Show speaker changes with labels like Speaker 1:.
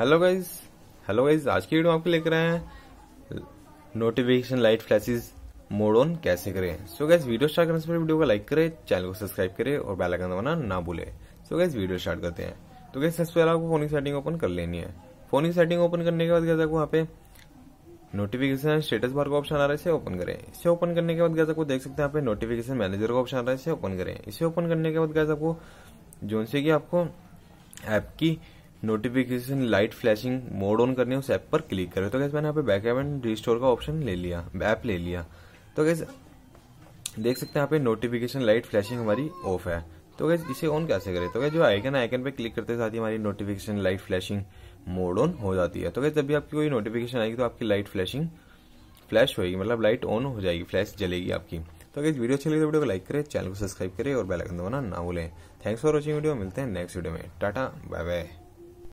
Speaker 1: hello guys hello guys आज की video आपको लेकर आए हैं notification light flashes mode on कैसे करें so so guys video start करने से पहले वीडियो को लाइक करें चैनल को सब्सक्राइब करें और बेल आइकन दबाना ना भूले so so guys video start करते हैं तो गाइज सबसे पहले आपको फोन की सेटिंग ओपन कर लेनी है फोन की सेटिंग ओपन करने के बाद गैस आपको वहाँ पे नोटिफिकेशन स्टेटस बार का ऑप्शन आ रहा है इसे ओपन करें इसे ओपन करने के बाद गैस आपको देख सकते हैं यहाँ पे नोटिफिकेशन मैनेजर का ऑप्शन आ रहा है इसे ओपन करें इसे ओपन करने के बाद गैस आपको जो से आपको ऐप की notification light flashing mode on करनी है उस ऐप पर क्लिक करें तो कैसे मैंने यहाँ पे बैक एंड रिस्टोर का ऑप्शन ले लिया ऐप ले लिया तो कैसे देख सकते हैं यहाँ पे नोटिफिकेशन लाइट फ्लैशिंग हमारी ऑफ है तो कैसे इसे ऑन कैसे करें तो क्या जो आइकन आइकन पे क्लिक करते साथ ही हमारी notification light flashing mode on हो जाती है तो कैसे जब भी आपकी कोई नोटिफिकेशन आएगी तो आपकी लाइट फ्लैशिंग फ्लैश होगी मतलब लाइट ऑन हो जाएगी फ्लैश जलेगी आपकी तो गैस वीडियो अच्छी लगी तो वीडियो को लाइक करें चैनल को सब्सक्राइब करें और बेल आइकन दबाना ना भूलें थैंक्स फॉर वॉचिंग वीडियो मिलते हैं नेक्स्ट वीडियो में टाटा बाय बाय